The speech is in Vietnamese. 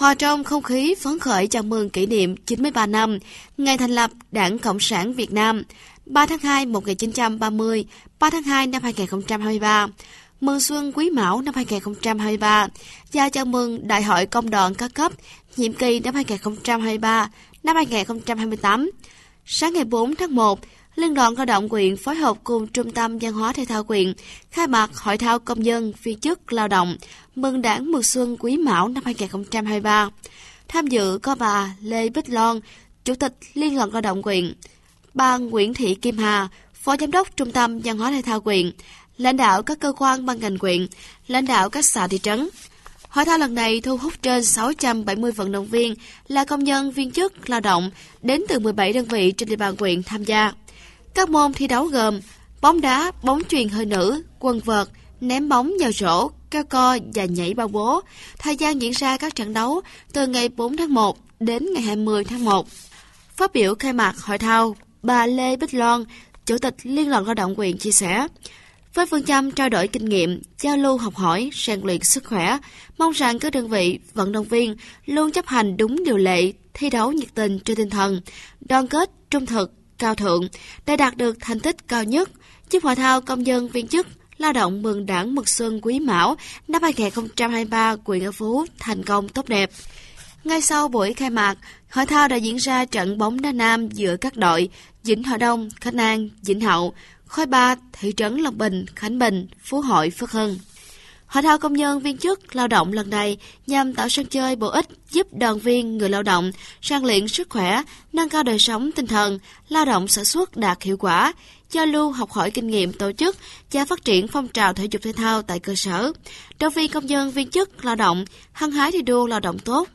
hòa trong không khí phấn khởi chào mừng kỷ niệm 93 năm ngày thành lập Đảng Cộng sản Việt Nam 3 tháng 2 1930, 3 tháng 2 năm 2023, mừng xuân quý mão năm 2023 và chào mừng Đại hội Công đoàn các cấp nhiệm kỳ năm 2023 năm 2028. Sáng ngày 4 tháng 1, Liên đoàn lao động quyện phối hợp cùng Trung tâm Văn hóa Thể thao quyện khai mạc Hội thao Công dân viên chức lao động mừng đảng mùa xuân quý mão năm 2023. Tham dự có bà Lê Bích Loan, Chủ tịch Liên đoàn lao động quyện, bà Nguyễn Thị Kim Hà, Phó Giám đốc Trung tâm Văn hóa Thể thao quyện, lãnh đạo các cơ quan ban ngành quyện, lãnh đạo các xã thị trấn. Hội thao lần này thu hút trên 670 vận động viên là công nhân viên chức lao động đến từ 17 đơn vị trên địa bàn quyện tham gia. Các môn thi đấu gồm bóng đá, bóng truyền hơi nữ, quần vợt, ném bóng vào rổ, cao co và nhảy bao bố. Thời gian diễn ra các trận đấu từ ngày 4 tháng 1 đến ngày 20 tháng 1. Phát biểu khai mạc hội thao, bà Lê Bích Loan, Chủ tịch Liên đoàn Lao động quyền chia sẻ, với phương châm trao đổi kinh nghiệm, giao lưu học hỏi, rèn luyện sức khỏe, mong rằng các đơn vị, vận động viên luôn chấp hành đúng điều lệ, thi đấu nhiệt tình trên tinh thần, đoàn kết, trung thực, cao thượng để đạt được thành tích cao nhất. Chức hội thao công dân viên chức lao động mừng đảng mừng xuân quý mão năm 2023 quyền Ngã Phú thành công tốt đẹp. Ngay sau buổi khai mạc, hội thao đã diễn ra trận bóng đá nam giữa các đội Vĩnh Hòa Đông, Khánh An, Vĩnh Hậu, Khói Ba, thị trấn Long Bình, Khánh Bình, Phú Hội, Phước Hưng. Hội thao công nhân viên chức lao động lần này nhằm tạo sân chơi bổ ích giúp đoàn viên người lao động rèn luyện sức khỏe, nâng cao đời sống tinh thần, lao động sản xuất đạt hiệu quả, giao lưu học hỏi kinh nghiệm tổ chức và phát triển phong trào thể dục thể thao tại cơ sở. Đoàn viên công nhân viên chức lao động hăng hái thi đua lao động tốt,